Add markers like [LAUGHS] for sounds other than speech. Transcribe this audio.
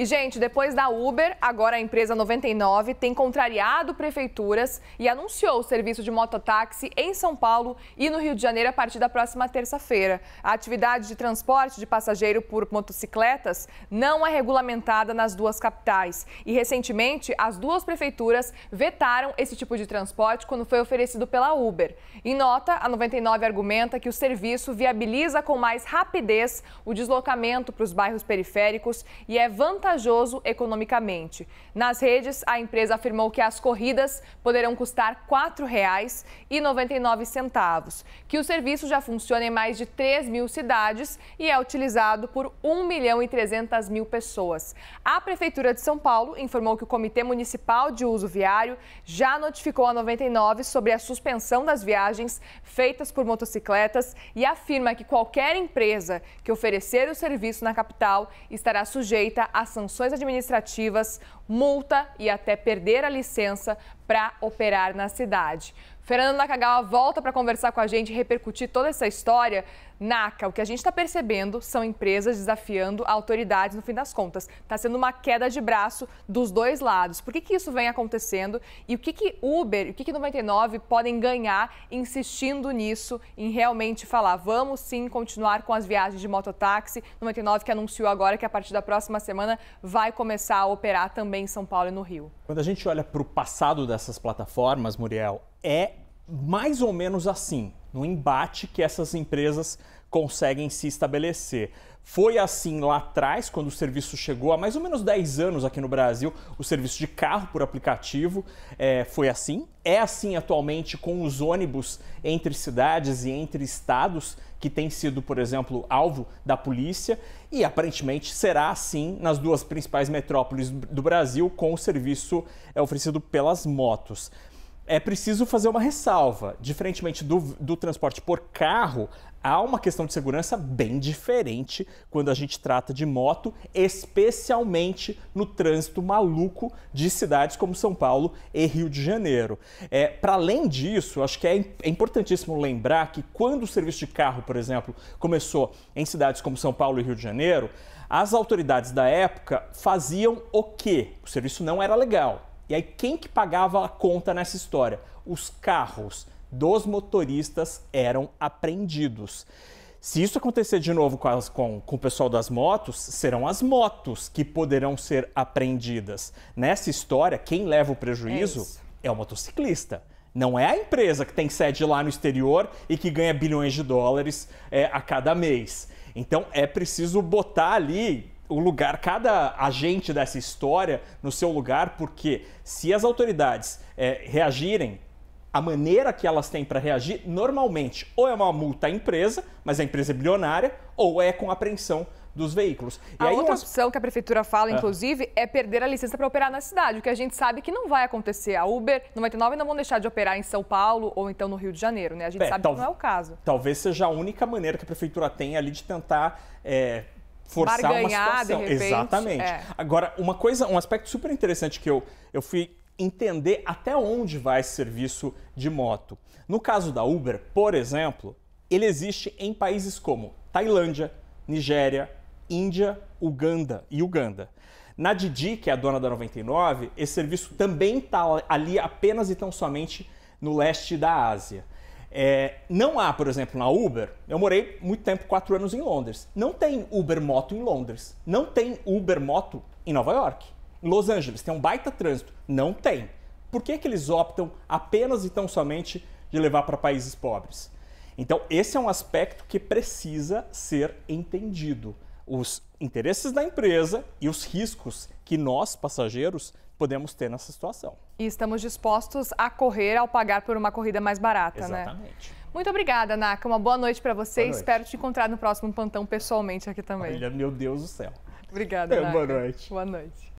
E, gente, depois da Uber, agora a empresa 99 tem contrariado prefeituras e anunciou o serviço de mototáxi em São Paulo e no Rio de Janeiro a partir da próxima terça-feira. A atividade de transporte de passageiro por motocicletas não é regulamentada nas duas capitais. E, recentemente, as duas prefeituras vetaram esse tipo de transporte quando foi oferecido pela Uber. Em nota, a 99 argumenta que o serviço viabiliza com mais rapidez o deslocamento para os bairros periféricos e é vantajoso vantajoso economicamente. Nas redes, a empresa afirmou que as corridas poderão custar R$ 4,99, que o serviço já funciona em mais de 3 mil cidades e é utilizado por 1 milhão e 300 mil pessoas. A Prefeitura de São Paulo informou que o Comitê Municipal de Uso Viário já notificou a 99 sobre a suspensão das viagens feitas por motocicletas e afirma que qualquer empresa que oferecer o serviço na capital estará sujeita a sanções sanções administrativas, multa e até perder a licença para operar na cidade. Fernando Nakagawa volta para conversar com a gente e repercutir toda essa história. Naka, o que a gente está percebendo são empresas desafiando autoridades no fim das contas. Está sendo uma queda de braço dos dois lados. Por que, que isso vem acontecendo e o que, que Uber e o que, que 99 podem ganhar insistindo nisso, em realmente falar, vamos sim continuar com as viagens de mototáxi. 99 que anunciou agora que a partir da próxima semana vai começar a operar também em São Paulo e no Rio. Quando a gente olha para o passado dessas plataformas, Muriel, é mais ou menos assim, no embate que essas empresas conseguem se estabelecer. Foi assim lá atrás, quando o serviço chegou, há mais ou menos 10 anos aqui no Brasil, o serviço de carro por aplicativo é, foi assim. É assim atualmente com os ônibus entre cidades e entre estados, que tem sido, por exemplo, alvo da polícia, e aparentemente será assim nas duas principais metrópoles do Brasil, com o serviço é, oferecido pelas motos é preciso fazer uma ressalva. Diferentemente do, do transporte por carro, há uma questão de segurança bem diferente quando a gente trata de moto, especialmente no trânsito maluco de cidades como São Paulo e Rio de Janeiro. É, Para além disso, acho que é, é importantíssimo lembrar que quando o serviço de carro, por exemplo, começou em cidades como São Paulo e Rio de Janeiro, as autoridades da época faziam o quê? O serviço não era legal e aí quem que pagava a conta nessa história? Os carros dos motoristas eram apreendidos. Se isso acontecer de novo com, as, com, com, o pessoal das motos, serão as motos que poderão ser apreendidas. Nessa história, quem leva o prejuízo é, é o motociclista. Não é a empresa que tem sede lá no exterior e que ganha bilhões de dólares é, a cada mês. Então é preciso botar ali o lugar, cada agente dessa história no seu lugar, porque se as autoridades é, reagirem a maneira que elas têm para reagir, normalmente, ou é uma multa à empresa, mas a empresa é bilionária, ou é com apreensão dos veículos. E a aí, outra opção que a prefeitura fala, ah. inclusive, é. é perder a licença para operar na cidade, o que a gente sabe que não vai acontecer. A Uber, 99, não vão deixar de operar em São Paulo ou então no Rio de Janeiro, né? A gente é, sabe tal... que não é o caso. Talvez seja a única maneira que a prefeitura tem ali de tentar é, forçar Barganhar, uma situação. Repente, Exatamente. É. Agora, uma coisa, um aspecto super interessante que eu, eu fui entender até onde vai esse serviço de moto. No caso da Uber, por exemplo, ele existe em países como Tailândia, Nigéria, Índia, Uganda e Uganda. Na Didi, que é a dona da 99, esse serviço também está ali apenas e tão somente no leste da Ásia. É, não há, por exemplo, na Uber, eu morei muito tempo, quatro anos em Londres. Não tem Uber Moto em Londres. Não tem Uber Moto em Nova York. Em Los Angeles tem um baita trânsito. Não tem. Por que, que eles optam apenas e tão somente de levar para países pobres? Então, esse é um aspecto que precisa ser entendido os interesses da empresa e os riscos que nós, passageiros, podemos ter nessa situação. E estamos dispostos a correr ao pagar por uma corrida mais barata, Exatamente. né? Exatamente. Muito obrigada, Naka. Uma boa noite para você. Noite. Espero te encontrar no próximo plantão pessoalmente aqui também. Olha, meu Deus do céu. Obrigada. É, [LAUGHS] boa noite. Boa noite.